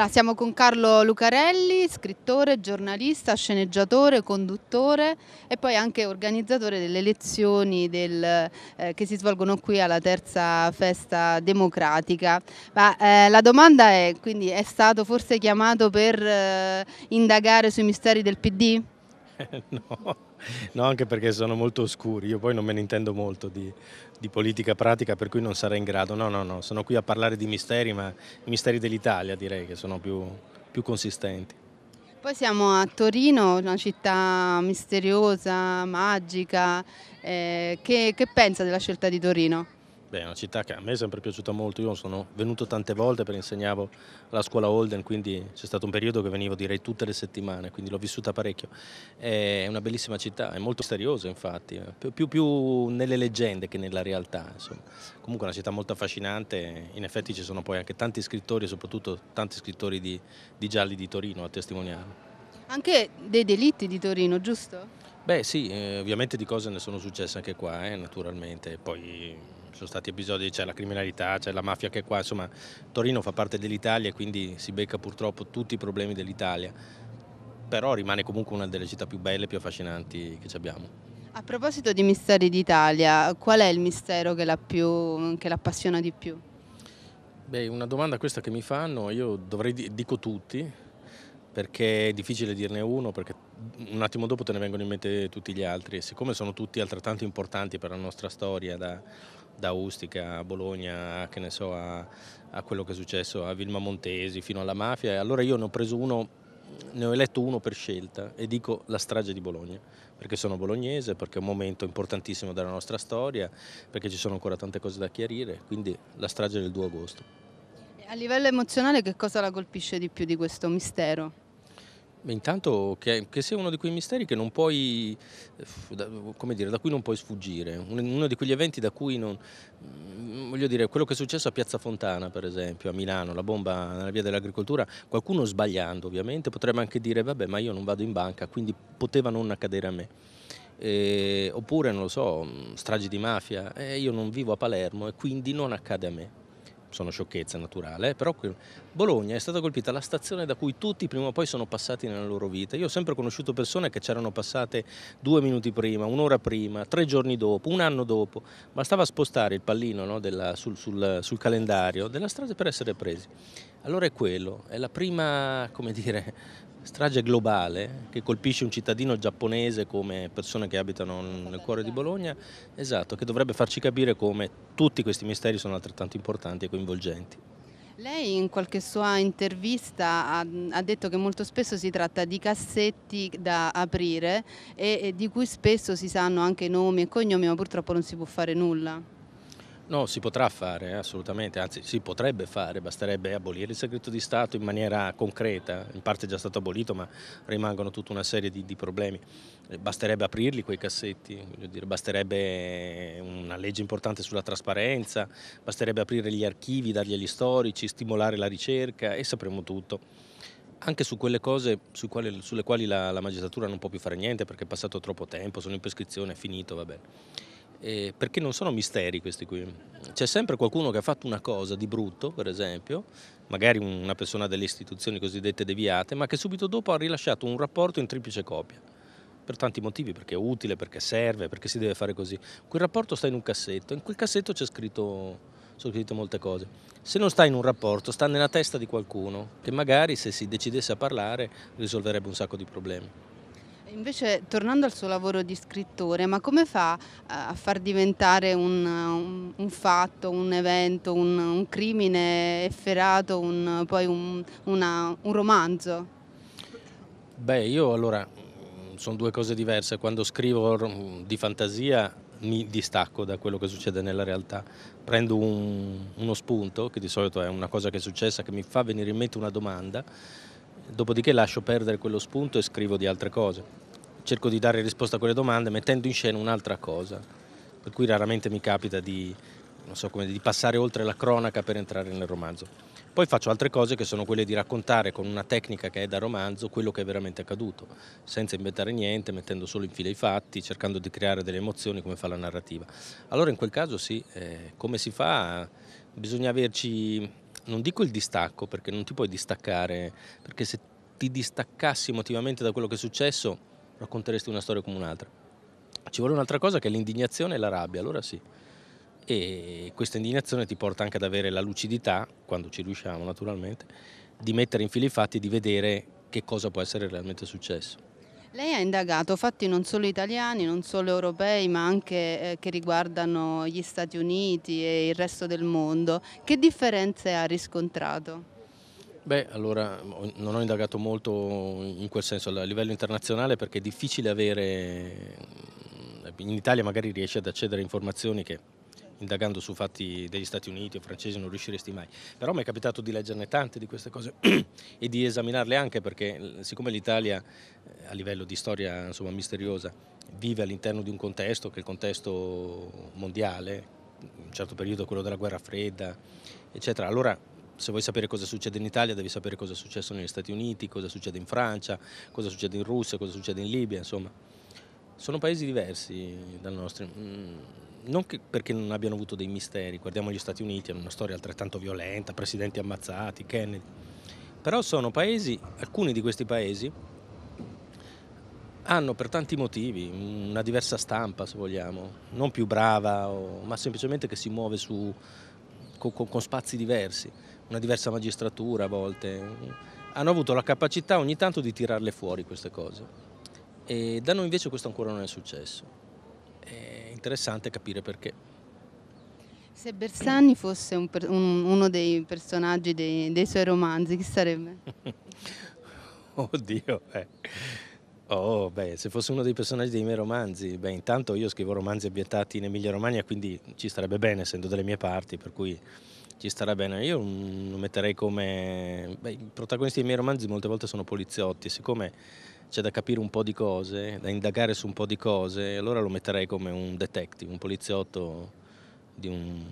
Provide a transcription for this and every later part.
Allora, siamo con Carlo Lucarelli, scrittore, giornalista, sceneggiatore, conduttore e poi anche organizzatore delle lezioni del, eh, che si svolgono qui alla terza festa democratica. Ma, eh, la domanda è, quindi, è stato forse chiamato per eh, indagare sui misteri del PD? no. no, anche perché sono molto oscuri, io poi non me ne intendo molto di, di, politica pratica per cui non sarei in grado, no, no, no, sono qui a parlare di misteri, ma i misteri dell'Italia direi che sono più, più consistenti. Poi siamo a Torino, una città misteriosa, magica, eh, che, che pensa della scelta di Torino? Beh, è una città che a me è sempre piaciuta molto, io sono venuto tante volte perché insegnavo alla scuola Holden, quindi c'è stato un periodo che venivo direi tutte le settimane, quindi l'ho vissuta parecchio. È una bellissima città, è molto misteriosa infatti, eh. più, più nelle leggende che nella realtà. Insomma. Comunque è una città molto affascinante, in effetti ci sono poi anche tanti scrittori, soprattutto tanti scrittori di, di gialli di Torino a testimoniare. Anche dei delitti di Torino, giusto? Beh sì, eh, ovviamente di cose ne sono successe anche qua, eh, naturalmente, poi sono stati episodi, c'è la criminalità, c'è la mafia che è qua, insomma Torino fa parte dell'Italia e quindi si becca purtroppo tutti i problemi dell'Italia, però rimane comunque una delle città più belle e più affascinanti che ci abbiamo. A proposito di misteri d'Italia, qual è il mistero che, più, che l'appassiona di più? Beh, una domanda questa che mi fanno, io dovrei, dico tutti, perché è difficile dirne uno, perché un attimo dopo te ne vengono in mente tutti gli altri e siccome sono tutti altrettanto importanti per la nostra storia, da, da Ustica a Bologna, che ne so, a, a quello che è successo a Vilma Montesi fino alla mafia, allora io ne ho preso uno ne ho eletto uno per scelta e dico la strage di Bologna, perché sono bolognese, perché è un momento importantissimo della nostra storia, perché ci sono ancora tante cose da chiarire, quindi la strage del 2 agosto. A livello emozionale che cosa la colpisce di più di questo mistero? intanto che, che, sia uno di quei misteri puoi, eh, dire, da cui non puoi sfuggire, uno di quegli eventi da cui non, mm, voglio dire, quello che è successo a Piazza Fontana, per esempio, a Milano, la bomba nella via dell'agricoltura, qualcuno sbagliando ovviamente potrebbe anche dire, vabbè, ma io non vado in banca, quindi poteva non accadere a me. E, eh, oppure, non lo so, mm, stragi di mafia, eh, io non vivo a Palermo e quindi non accade a me sono sciocchezza naturale, eh, però Bologna è stata colpita la stazione da cui tutti prima o poi sono passati nella loro vita. Io ho sempre conosciuto persone che c'erano passate due minuti prima, un'ora prima, tre giorni dopo, un anno dopo. Bastava spostare il pallino no, della, sul, sul, sul calendario della strada per essere presi. Allora è quello, è la prima, come dire, strage globale che colpisce un cittadino giapponese come persone che abitano nel cuore di Bologna, esatto, che dovrebbe farci capire come tutti questi misteri sono altrettanto importanti e coinvolgenti. Lei in qualche sua intervista ha, ha, detto che molto spesso si tratta di cassetti da aprire e, e di cui spesso si sanno anche nomi e cognomi, ma purtroppo non si può fare nulla. No, si potrà fare, eh, assolutamente, anzi si potrebbe fare, basterebbe abolire il segreto di Stato in maniera concreta, in parte è già stato abolito ma rimangono tutta una serie di, di problemi, eh, basterebbe aprirli quei cassetti, dire, basterebbe una legge importante sulla trasparenza, basterebbe aprire gli archivi, dargli agli storici, stimolare la ricerca e sapremo tutto anche su quelle cose su quali, sulle quali la, la, magistratura non può più fare niente perché è passato troppo tempo, sono in prescrizione, è finito, va bene eh, perché non sono misteri questi qui. C'è sempre qualcuno che ha fatto una cosa di brutto, per esempio, magari una persona delle istituzioni cosiddette deviate, ma che subito dopo ha rilasciato un rapporto in triplice copia per tanti motivi, perché è utile, perché serve, perché si deve fare così. Quel rapporto sta in un cassetto, in quel cassetto c'è scritto sono scritte molte cose. Se non sta in un rapporto, sta nella testa di qualcuno che magari se si decidesse a parlare risolverebbe un sacco di problemi. Invece, tornando al suo lavoro di scrittore, ma come fa eh, a far diventare un, un, un fatto, un evento, un, un crimine efferato, poi una, un romanzo? Beh, io allora mm, sono due cose diverse. Quando scrivo mm, di fantasia mi distacco da quello che succede nella realtà, prendo un, uno spunto, che di solito è una cosa che è successa, che mi fa venire in mente una domanda dopodiché lascio perdere quello spunto e scrivo di altre cose. Cerco di dare risposta a quelle domande mettendo in scena un'altra cosa, per cui raramente mi capita di, so come, di passare oltre la cronaca per entrare nel romanzo. Poi faccio altre cose che sono quelle di raccontare con una tecnica che è da romanzo quello che è veramente accaduto, senza inventare niente, mettendo solo in fila i fatti, cercando di creare delle emozioni come fa la narrativa. Allora in quel caso sì, eh, come si fa? Bisogna averci non dico il distacco perché non ti puoi distaccare, perché se ti distaccassi emotivamente da quello che è successo racconteresti una storia come un'altra. Ci vuole un'altra cosa che è l'indignazione e la rabbia, allora sì. E questa indignazione ti porta anche ad avere la lucidità, quando ci riusciamo naturalmente, di mettere in fili i fatti e di vedere che cosa può essere realmente successo. Lei ha indagato fatti non solo italiani, non solo europei, ma anche eh, che riguardano gli Stati Uniti e il resto del mondo. Che differenze ha riscontrato? Beh, allora non ho indagato molto in quel senso a livello internazionale perché è difficile avere, in Italia magari riesce ad accedere a informazioni che indagando su fatti degli Stati Uniti o francesi non riusciresti mai, però mi è capitato di leggerne tante di queste cose e di esaminarle anche perché siccome l'Italia eh, a livello di storia insomma, misteriosa vive all'interno di un contesto che è il contesto mondiale, in un certo periodo quello della guerra fredda, eccetera, allora se vuoi sapere cosa succede in Italia devi sapere cosa è successo negli Stati Uniti, cosa succede in Francia, cosa succede in Russia, cosa succede in Libia, insomma. Sono paesi diversi dal nostro. Mm, non che, perché non abbiano avuto dei misteri, guardiamo gli Stati Uniti, hanno una storia altrettanto violenta, presidenti ammazzati, Kennedy, però sono paesi, alcuni di questi paesi hanno per tanti motivi una diversa stampa, se vogliamo, non più brava, o, ma semplicemente che si muove su, con, con spazi diversi, una diversa magistratura a volte. Hanno avuto la capacità ogni tanto di tirarle fuori queste cose. E da noi invece questo ancora non è successo interessante capire perché. Se Bersani fosse un, un, uno dei personaggi dei, dei, suoi romanzi, chi sarebbe? Oddio, eh. Oh, beh, se fosse uno dei personaggi dei miei romanzi, beh, intanto io scrivo romanzi ambientati in Emilia Romagna, quindi ci starebbe bene, essendo delle mie parti, per cui ci starà bene. Io mm, lo metterei come... Beh, I protagonisti dei miei romanzi molte volte sono poliziotti, siccome c'è da capire un po' di cose, da indagare su un po' di cose, allora lo metterei come un detective, un poliziotto di un,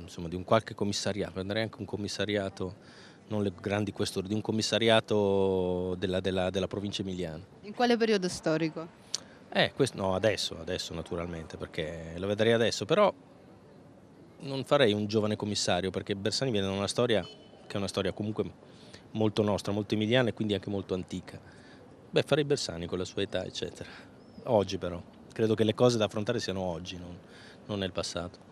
insomma, di un qualche commissariato, prenderei anche un commissariato, non le grandi questure, di un commissariato della, della, della provincia emiliana. In quale periodo storico? Eh, questo, no, adesso, adesso naturalmente, perché lo vedrei adesso, però non farei un giovane commissario perché Bersani viene da una storia che è una storia comunque molto nostra, molto emiliana e quindi anche molto antica. Beh, farei Bersani con la sua età, eccetera. Oggi però, credo che le cose da affrontare siano oggi, non, non nel passato.